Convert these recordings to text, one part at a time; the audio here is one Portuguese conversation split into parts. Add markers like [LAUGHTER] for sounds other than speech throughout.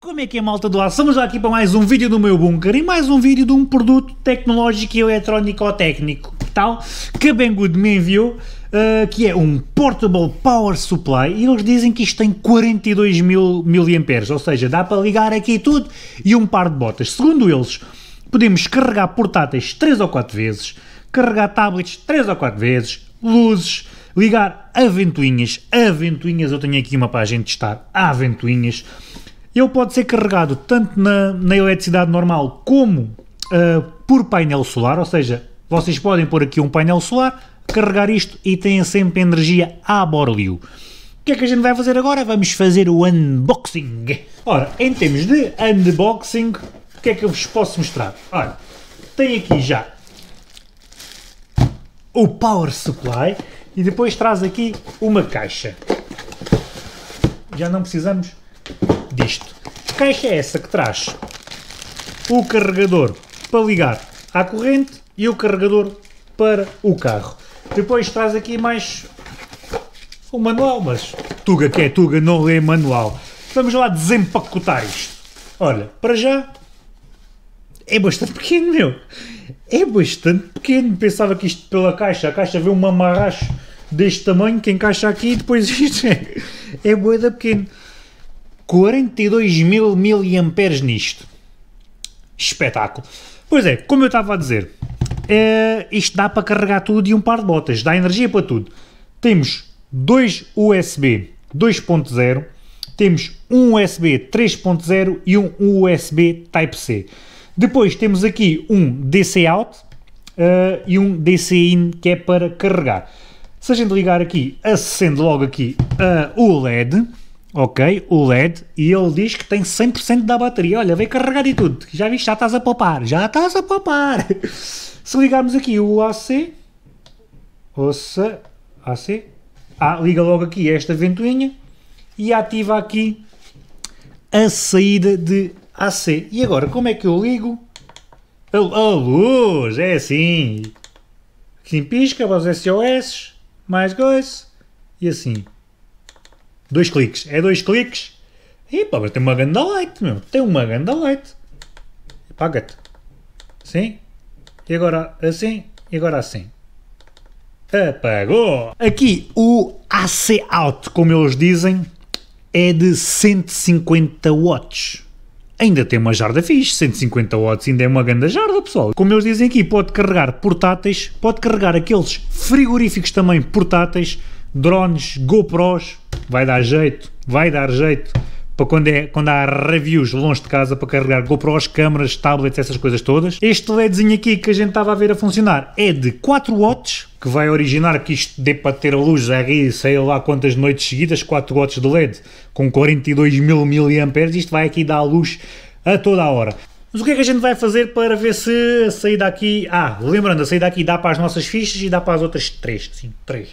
Como é que é malta do ar? Estamos aqui para mais um vídeo do meu bunker e mais um vídeo de um produto tecnológico e eletrónico ou técnico que tal que a Banggood me enviou uh, que é um Portable Power Supply e eles dizem que isto tem 42 mil miliamperes, ou seja, dá para ligar aqui tudo e um par de botas. Segundo eles, podemos carregar portáteis 3 ou 4 vezes, carregar tablets 3 ou 4 vezes, luzes, ligar a ventoinhas, a ventoinhas, eu tenho aqui uma para a gente testar, a ventoinhas, ele pode ser carregado tanto na, na eletricidade normal como uh, por painel solar, ou seja, vocês podem pôr aqui um painel solar, carregar isto e têm sempre energia a borlio. O que é que a gente vai fazer agora? Vamos fazer o unboxing. Ora, em termos de unboxing, o que é que eu vos posso mostrar? Olha, tem aqui já o power supply e depois traz aqui uma caixa. Já não precisamos disto. caixa é essa que traz o carregador para ligar à corrente e o carregador para o carro. Depois traz aqui mais o manual, mas Tuga que é Tuga não lê manual. Vamos lá desempacotar isto. Olha, para já é bastante pequeno, meu. É bastante pequeno. Pensava que isto pela caixa, a caixa vê uma marracha deste tamanho que encaixa aqui e depois isto é, é boeda pequeno. 42 mil miliamperes nisto. Espetáculo. Pois é, como eu estava a dizer, é, isto dá para carregar tudo e um par de botas, dá energia para tudo. Temos dois USB 2.0, temos um USB 3.0 e um USB Type-C. Depois temos aqui um DC Out uh, e um DC In que é para carregar. Se a gente ligar aqui, acende logo aqui uh, o LED ok? O LED, e ele diz que tem 100% da bateria. Olha, vem carregado e tudo. Já viste, já estás a poupar, já estás a poupar. [LAUGHS] Se ligarmos aqui o AC, ouça, AC, ah, liga logo aqui esta ventoinha e ativa aqui a saída de AC. E agora, como é que eu ligo a, a luz? É assim, assim pisca, para os SOS, mais coisa, e assim. Dois cliques. É dois cliques? E pá, mas tem uma ganda light, meu. Tem uma ganda light. Paga-te. Sim? E agora assim? E agora assim? Apagou! Aqui o AC Out, como eles dizem, é de 150 watts. Ainda tem uma jarda fixe, 150 watts, ainda é uma grande jarda, pessoal. Como eles dizem aqui, pode carregar portáteis, pode carregar aqueles frigoríficos também portáteis, drones, GoPros, vai dar jeito, vai dar jeito para quando, é, quando há reviews longe de casa para carregar GoPros, câmaras, tablets, essas coisas todas. Este LEDzinho aqui que a gente estava a ver a funcionar é de 4 watts, que vai originar que isto dê para ter a luz aí, sei lá quantas noites seguidas, 4 watts de LED com 42 mil mAh, isto vai aqui dar luz a toda a hora. Mas o que é que a gente vai fazer para ver se a saída aqui... Ah, lembrando, a saída aqui dá para as nossas fichas e dá para as outras 3, sim, 3.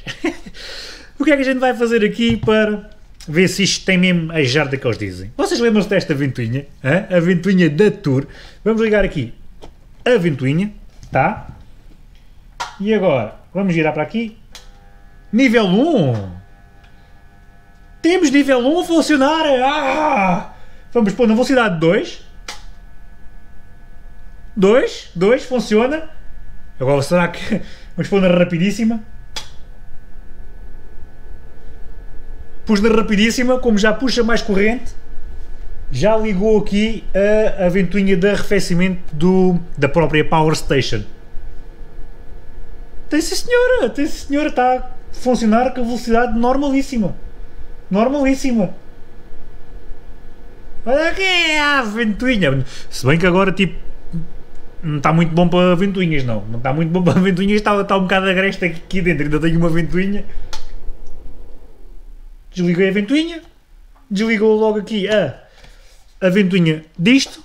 [LAUGHS] O que é que a gente vai fazer aqui para ver se isto tem mesmo a jarda que eles dizem? Vocês lembram-se desta ventoinha? Hein? A ventoinha da Tour. Vamos ligar aqui a ventoinha, tá? E agora, vamos girar para aqui. Nível 1! Temos nível 1 a funcionar! Ah! Vamos pôr na velocidade 2. 2, 2, funciona. Agora será que... [LAUGHS] Vamos pôr na rapidíssima. pus na rapidíssima, como já puxa mais corrente, já ligou aqui a, a ventoinha de arrefecimento do, da própria Power Station. Tem sim senhora, tem sim senhora, está a funcionar com velocidade normalíssima. Normalíssima. Olha que é a ventoinha. Se bem que agora tipo não está muito bom para ventoinhas não. Não está muito bom para ventoinhas, está, está um bocado agreste aqui dentro, ainda tenho uma ventoinha desliguei a ventoinha, desligou logo aqui a, a ventoinha disto.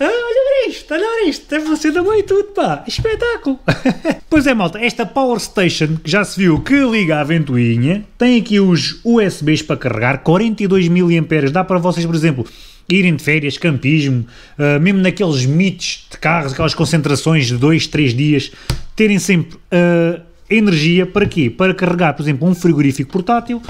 Ah, olha para isto, olha para isto, tem você também tudo, pá, espetáculo! [LAUGHS] pois é, malta, esta Power Station, que já se viu que liga a ventoinha, tem aqui os USBs para carregar, 42 mAh, dá para vocês, por exemplo, irem de férias, campismo, uh, mesmo naqueles mitos de carros, aquelas concentrações de 2, 3 dias, terem sempre uh, energia para quê? Para carregar, por exemplo, um frigorífico portátil,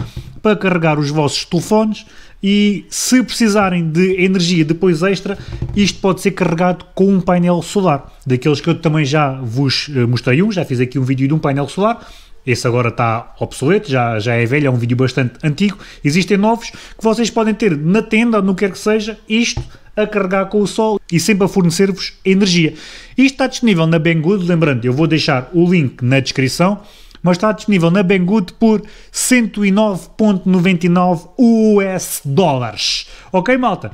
para carregar os vossos telefones e se precisarem de energia depois extra, isto pode ser carregado com um painel solar, daqueles que eu também já vos eh, mostrei um, já fiz aqui um vídeo de um painel solar, esse agora está obsoleto, já, já é velho, é um vídeo bastante antigo. Existem novos que vocês podem ter na tenda, no que quer que seja, isto a carregar com o sol e sempre a fornecer-vos energia. Isto está disponível na Banggood, lembrando, eu vou deixar o link na descrição, mas está disponível na Banggood por 109.99 US dólares. Ok, malta?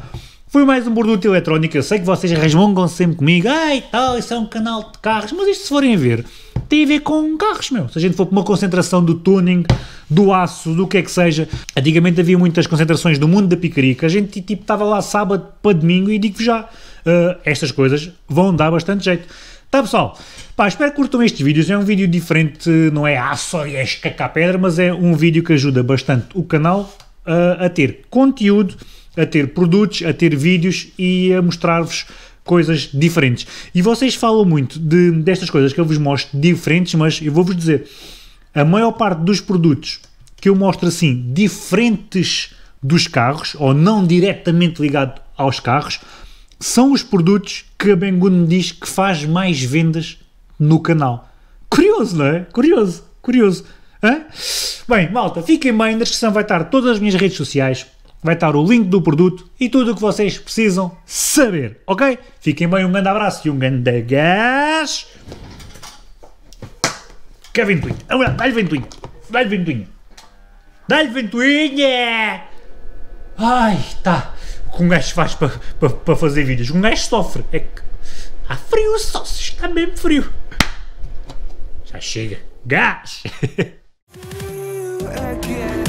Foi mais um produto eletrónico. Eu sei que vocês resmungam sempre comigo. Ai, tal, isso é um canal de carros. Mas isto se forem ver, tem a ver com carros, meu. Se a gente for para uma concentração do tuning, do aço, do que é que seja. Antigamente havia muitas concentrações do mundo da picaria a gente tipo estava lá sábado para domingo e digo-vos já, uh, estas coisas vão dar bastante jeito. Tá pessoal? Pá, espero que curtam estes vídeos. É um vídeo diferente, não é aço e é escacar pedra, mas é um vídeo que ajuda bastante o canal uh, a ter conteúdo, a ter produtos, a ter vídeos e a mostrar-vos coisas diferentes. E vocês falam muito de, destas coisas que eu vos mostro diferentes, mas eu vou-vos dizer, a maior parte dos produtos que eu mostro assim, diferentes dos carros, ou não diretamente ligado aos carros, são os produtos que a Bengun me diz que faz mais vendas no canal. Curioso, não é? Curioso, curioso. Hã? Bem, malta, fiquem bem, na descrição vai estar todas as minhas redes sociais, vai estar o link do produto e tudo o que vocês precisam saber, ok? Fiquem bem, um grande abraço e um grande gás. Quer ventoinha? É dá-lhe ventoinha. Dá-lhe ventoinha. Dá-lhe ventoinha! Ai, tá. O que um gajo faz para pa, pa fazer vídeos? Um gajo sofre. É que há frio só se está mesmo frio. Já chega. Gás! [LAUGHS]